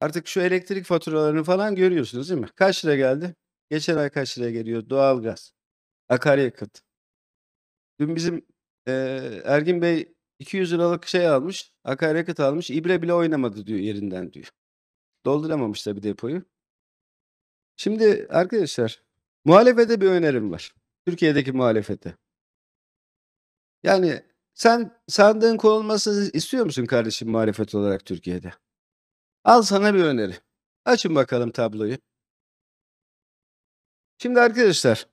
Artık şu elektrik faturalarını falan görüyorsunuz değil mi? Kaç lira geldi? Geçen ay kaç liraya geliyor? Doğalgaz, akaryakıt. Dün bizim e, Ergin Bey 200 liralık şey almış, akaryakıt almış. İbre bile oynamadı diyor yerinden diyor. Dolduramamış da bir depoyu. Şimdi arkadaşlar muhalefete bir önerim var. Türkiye'deki muhalefete. Yani sen sandığın konulmasını istiyor musun kardeşim muhalefet olarak Türkiye'de? Al sana bir öneri. Açın bakalım tabloyu. Şimdi arkadaşlar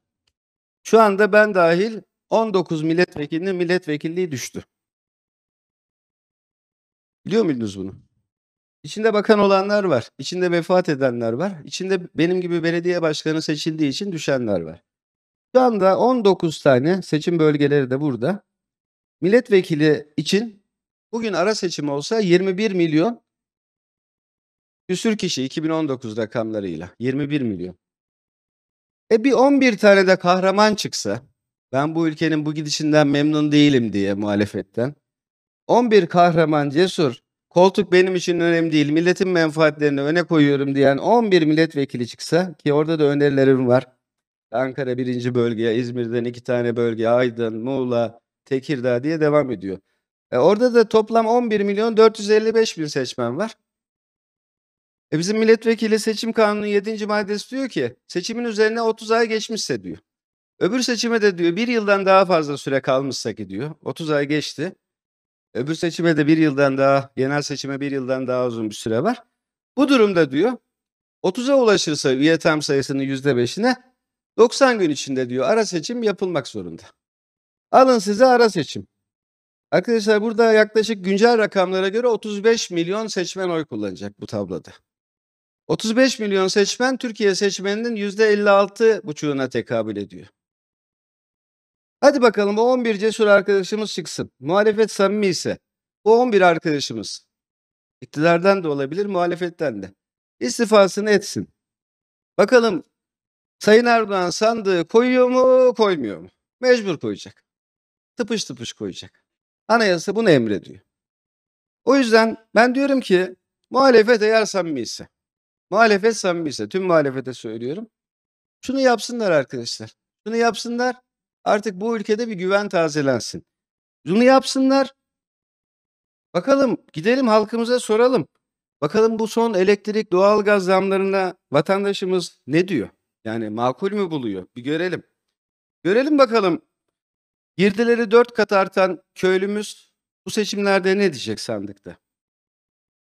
şu anda ben dahil 19 milletvekilinin milletvekilliği düştü. Biliyor muydunuz bunu? İçinde bakan olanlar var. içinde vefat edenler var. içinde benim gibi belediye başkanı seçildiği için düşenler var. Şu anda 19 tane seçim bölgeleri de burada. Milletvekili için bugün ara seçim olsa 21 milyon Küsür kişi 2019 rakamlarıyla 21 milyon. E bir 11 tane de kahraman çıksa ben bu ülkenin bu gidişinden memnun değilim diye muhalefetten. 11 kahraman cesur koltuk benim için önemli değil milletin menfaatlerini öne koyuyorum diyen 11 milletvekili çıksa ki orada da önerilerim var. Ankara birinci bölgeye, İzmir'den iki tane bölge, Aydın, Muğla, Tekirdağ diye devam ediyor. E orada da toplam 11 milyon 455 bin seçmen var. E bizim milletvekili seçim kanunun 7. maddesi diyor ki seçimin üzerine 30 ay geçmişse diyor. Öbür seçime de diyor bir yıldan daha fazla süre kalmışsa ki diyor 30 ay geçti. Öbür seçime de bir yıldan daha genel seçime bir yıldan daha uzun bir süre var. Bu durumda diyor 30'a ulaşırsa üye tam sayısının %5'ine 90 gün içinde diyor ara seçim yapılmak zorunda. Alın size ara seçim. Arkadaşlar burada yaklaşık güncel rakamlara göre 35 milyon seçmen oy kullanacak bu tabloda. 35 milyon seçmen Türkiye seçmeninin %56,5'una tekabül ediyor. Hadi bakalım bu 11 cesur arkadaşımız çıksın. Muhalefet samimi ise bu 11 arkadaşımız iktidardan da olabilir muhalefetten de istifasını etsin. Bakalım Sayın Erdoğan sandığı koyuyor mu koymuyor mu? Mecbur koyacak. Tıpış tıpış koyacak. Anayasa bunu emrediyor. O yüzden ben diyorum ki muhalefet eğer samimi ise Muhalefet samimi tüm muhalefete söylüyorum. Şunu yapsınlar arkadaşlar. Şunu yapsınlar. Artık bu ülkede bir güven tazelensin. Bunu yapsınlar. Bakalım gidelim halkımıza soralım. Bakalım bu son elektrik doğalgaz zamlarına vatandaşımız ne diyor? Yani makul mü buluyor? Bir görelim. Görelim bakalım girdileri dört kat artan köylümüz bu seçimlerde ne diyecek sandıkta?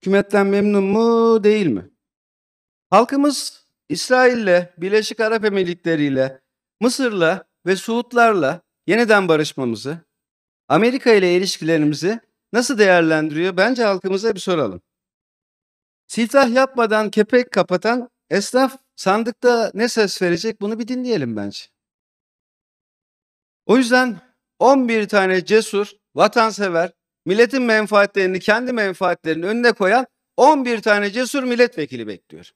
Hükümetten memnun mu değil mi? Halkımız İsrail'le, Birleşik Arap Emirlikleri'yle, Mısır'la ve Suudlarla yeniden barışmamızı, Amerika ile ilişkilerimizi nasıl değerlendiriyor? Bence halkımıza bir soralım. Siftah yapmadan kepek kapatan esnaf sandıkta ne ses verecek bunu bir dinleyelim bence. O yüzden 11 tane cesur, vatansever, milletin menfaatlerini kendi menfaatlerinin önüne koyan 11 tane cesur milletvekili bekliyor.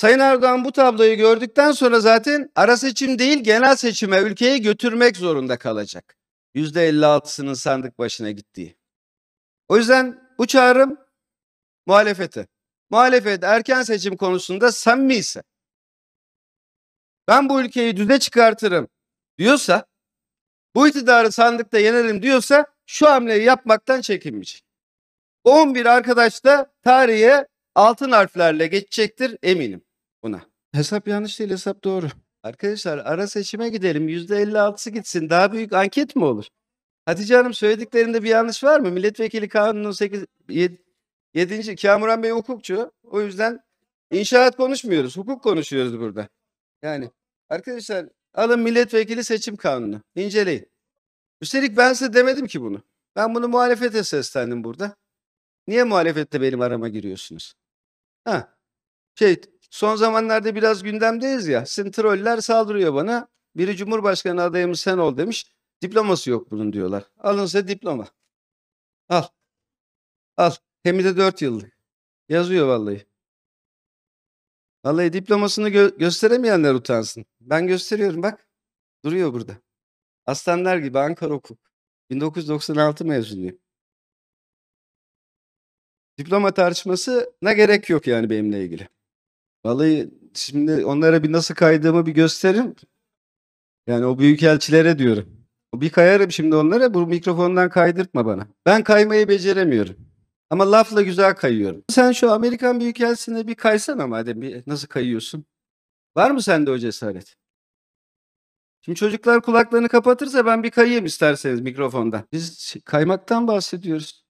Sayın Erdoğan bu tabloyu gördükten sonra zaten ara seçim değil genel seçime ülkeyi götürmek zorunda kalacak. %56'sının sandık başına gittiği. O yüzden bu çağrım muhalefete. Muhalefet erken seçim konusunda samimi ise ben bu ülkeyi düze çıkartırım diyorsa bu iktidarı sandıkta yenerim diyorsa şu hamleyi yapmaktan çekinmeyecek. 11 arkadaş da tarihe altın harflerle geçecektir eminim buna. Hesap yanlış değil hesap doğru. Arkadaşlar ara seçime gidelim. %56'sı gitsin. Daha büyük anket mi olur? Hatice Hanım söylediklerinde bir yanlış var mı? Milletvekili kanunun 8, 7, Kamuran Bey hukukçu. O yüzden inşaat konuşmuyoruz. Hukuk konuşuyoruz burada. Yani arkadaşlar alın milletvekili seçim kanunu. inceleyin. Üstelik ben size demedim ki bunu. Ben bunu muhalefete seslendim burada. Niye muhalefette benim arama giriyorsunuz? Ha, şey Son zamanlarda biraz gündemdeyiz ya. Sizin troller saldırıyor bana. Biri Cumhurbaşkanı adayımız sen ol demiş. Diploması yok bunun diyorlar. Alın size diploma. Al. Al. Hem de 4 yıllık. Yazıyor vallahi. Vallahi diplomasını gö- gösteremeyenler utansın. Ben gösteriyorum bak. Duruyor burada. Aslanlar gibi Ankara Hukuk. 1996 mezunuyum. Diploma tartışmasına gerek yok yani benimle ilgili. Vallahi şimdi onlara bir nasıl kaydığımı bir gösterin. Yani o büyük elçilere diyorum. Bir kayarım şimdi onlara bu mikrofondan kaydırtma bana. Ben kaymayı beceremiyorum. Ama lafla güzel kayıyorum. Sen şu Amerikan Büyükelçisi'ne bir kaysana madem bir nasıl kayıyorsun. Var mı sende o cesaret? Şimdi çocuklar kulaklarını kapatırsa ben bir kayayım isterseniz mikrofonda Biz kaymaktan bahsediyoruz.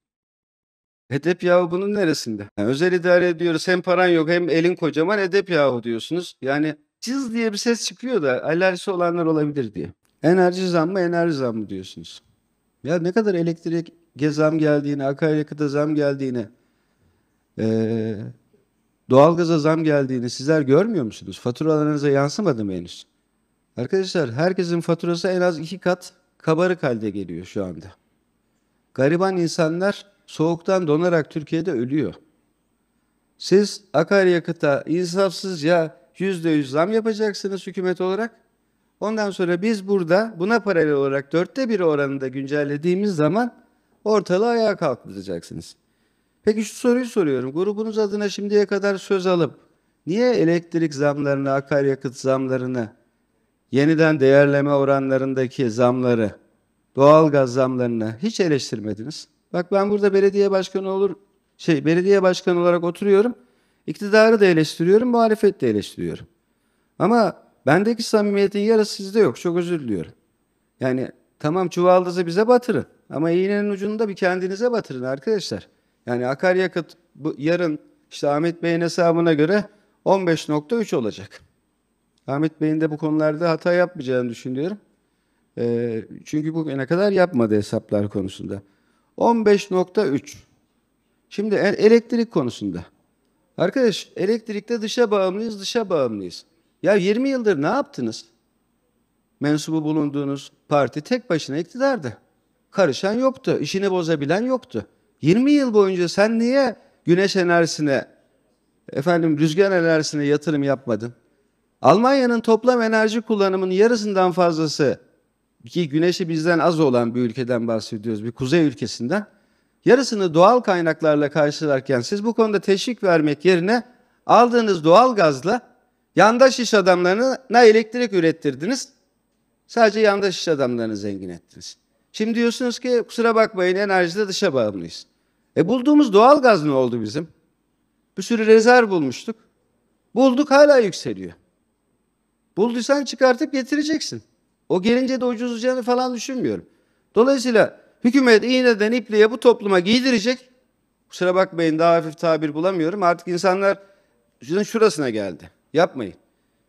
Edep yahu bunun neresinde? Yani özel idare ediyoruz hem paran yok hem elin kocaman edep yahu diyorsunuz. Yani cız diye bir ses çıkıyor da alerjisi olanlar olabilir diye. Enerji zam mı enerji zam mı diyorsunuz. Ya ne kadar elektrik zam geldiğini, akaryakıta zam geldiğini, ee, doğalgaza zam geldiğini sizler görmüyor musunuz? Faturalarınıza yansımadı mı henüz? Arkadaşlar herkesin faturası en az iki kat kabarık halde geliyor şu anda. Gariban insanlar soğuktan donarak Türkiye'de ölüyor. Siz akaryakıta insafsızca yüzde yüz zam yapacaksınız hükümet olarak. Ondan sonra biz burada buna paralel olarak dörtte bir oranında güncellediğimiz zaman ortalığı ayağa kalktıracaksınız. Peki şu soruyu soruyorum. Grubunuz adına şimdiye kadar söz alıp niye elektrik zamlarını, akaryakıt zamlarını, yeniden değerleme oranlarındaki zamları, doğalgaz zamlarını hiç eleştirmediniz? Bak ben burada belediye başkanı olur şey belediye başkanı olarak oturuyorum. İktidarı da eleştiriyorum, muhalefet de eleştiriyorum. Ama bendeki samimiyetin yarısı sizde yok. Çok özür diliyorum. Yani tamam çuvaldızı bize batırın ama iğnenin ucunu da bir kendinize batırın arkadaşlar. Yani akaryakıt bu, yarın işte Ahmet Bey'in hesabına göre 15.3 olacak. Ahmet Bey'in de bu konularda hata yapmayacağını düşünüyorum. Ee, çünkü bugüne kadar yapmadı hesaplar konusunda. 15.3. Şimdi elektrik konusunda. Arkadaş elektrikte dışa bağımlıyız, dışa bağımlıyız. Ya 20 yıldır ne yaptınız? Mensubu bulunduğunuz parti tek başına iktidardı. Karışan yoktu, işini bozabilen yoktu. 20 yıl boyunca sen niye güneş enerjisine, efendim rüzgar enerjisine yatırım yapmadın? Almanya'nın toplam enerji kullanımının yarısından fazlası ki güneşi bizden az olan bir ülkeden bahsediyoruz, bir kuzey ülkesinden. Yarısını doğal kaynaklarla karşılarken siz bu konuda teşvik vermek yerine aldığınız doğal gazla yandaş iş adamlarına elektrik ürettirdiniz. Sadece yandaş iş adamlarını zengin ettiniz. Şimdi diyorsunuz ki kusura bakmayın enerjide dışa bağımlıyız. E bulduğumuz doğal gaz ne oldu bizim? Bir sürü rezerv bulmuştuk. Bulduk hala yükseliyor. Bulduysan çıkartıp getireceksin. O gelince de ucuz ucuzlayacağını falan düşünmüyorum. Dolayısıyla hükümet iğneden ipliğe bu topluma giydirecek. Kusura bakmayın daha hafif tabir bulamıyorum. Artık insanlar şurasına geldi. Yapmayın.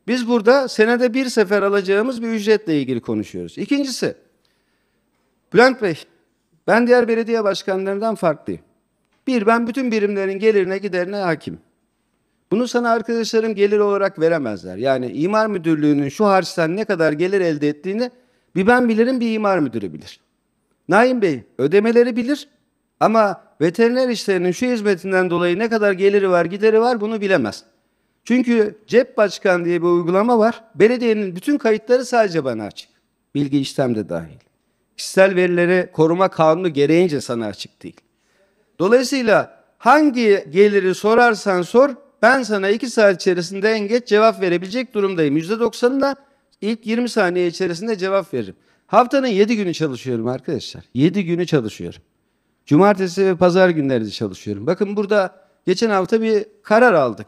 Biz burada senede bir sefer alacağımız bir ücretle ilgili konuşuyoruz. İkincisi, Bülent Bey, ben diğer belediye başkanlarından farklıyım. Bir, ben bütün birimlerin gelirine giderine hakim. Bunu sana arkadaşlarım gelir olarak veremezler. Yani imar müdürlüğünün şu harçtan ne kadar gelir elde ettiğini bir ben bilirim bir imar müdürü bilir. Naim Bey ödemeleri bilir ama veteriner işlerinin şu hizmetinden dolayı ne kadar geliri var gideri var bunu bilemez. Çünkü cep başkan diye bir uygulama var. Belediyenin bütün kayıtları sadece bana açık. Bilgi işlem de dahil. Kişisel verileri koruma kanunu gereğince sana açık değil. Dolayısıyla hangi geliri sorarsan sor ben sana 2 saat içerisinde en geç cevap verebilecek durumdayım. %90'ı da ilk 20 saniye içerisinde cevap veririm. Haftanın 7 günü çalışıyorum arkadaşlar. 7 günü çalışıyorum. Cumartesi ve pazar günleri de çalışıyorum. Bakın burada geçen hafta bir karar aldık.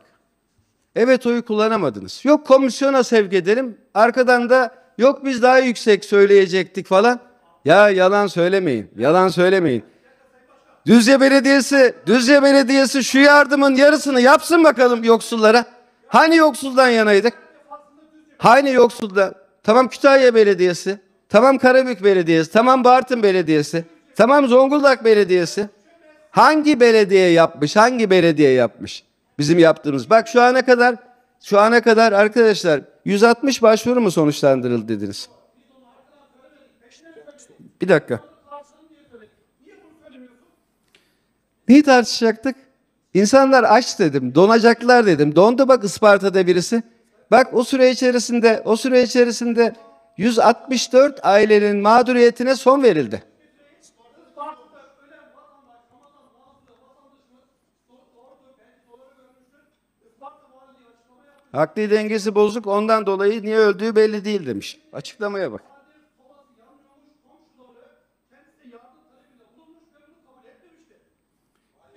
Evet oyu kullanamadınız. Yok komisyona sevk edelim. Arkadan da yok biz daha yüksek söyleyecektik falan. Ya yalan söylemeyin. Yalan söylemeyin. Düzce Belediyesi, Düzce Belediyesi şu yardımın yarısını yapsın bakalım yoksullara. Hani yoksuldan yanaydık? Hani yoksuldan? Tamam Kütahya Belediyesi, tamam Karabük Belediyesi, tamam Bartın Belediyesi, tamam Zonguldak Belediyesi. Hangi belediye yapmış? Hangi belediye yapmış? Bizim yaptığımız. Bak şu ana kadar şu ana kadar arkadaşlar 160 başvuru mu sonuçlandırıldı dediniz? Bir dakika. Neyi tartışacaktık? İnsanlar aç dedim, donacaklar dedim. Dondu bak Isparta'da birisi. Bak o süre içerisinde, o süre içerisinde 164 ailenin mağduriyetine son verildi. Akli dengesi bozuk ondan dolayı niye öldüğü belli değil demiş. Açıklamaya bak.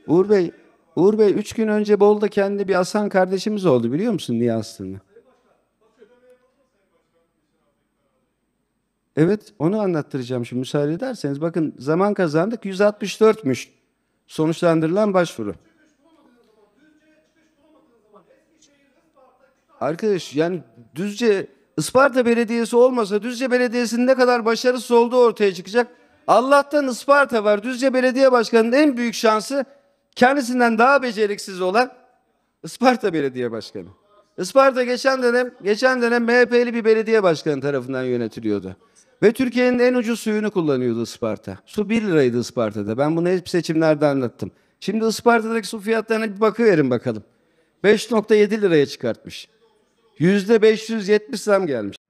Uğur Bey, Uğur Bey üç gün önce Bolu'da kendi bir asan kardeşimiz oldu biliyor musun niye aslında? Evet onu anlattıracağım şimdi müsaade ederseniz. Bakın zaman kazandık 164'müş sonuçlandırılan başvuru. Arkadaş yani Düzce Isparta Belediyesi olmasa Düzce Belediyesi'nin ne kadar başarısız olduğu ortaya çıkacak. Allah'tan Isparta var. Düzce Belediye Başkanı'nın en büyük şansı kendisinden daha beceriksiz olan Isparta Belediye Başkanı. Isparta geçen dönem geçen dönem MHP'li bir belediye başkanı tarafından yönetiliyordu. Ve Türkiye'nin en ucuz suyunu kullanıyordu Isparta. Su 1 liraydı Isparta'da. Ben bunu hep seçimlerde anlattım. Şimdi Isparta'daki su fiyatlarına bir bakıverin bakalım. 5.7 liraya çıkartmış. %570 zam gelmiş.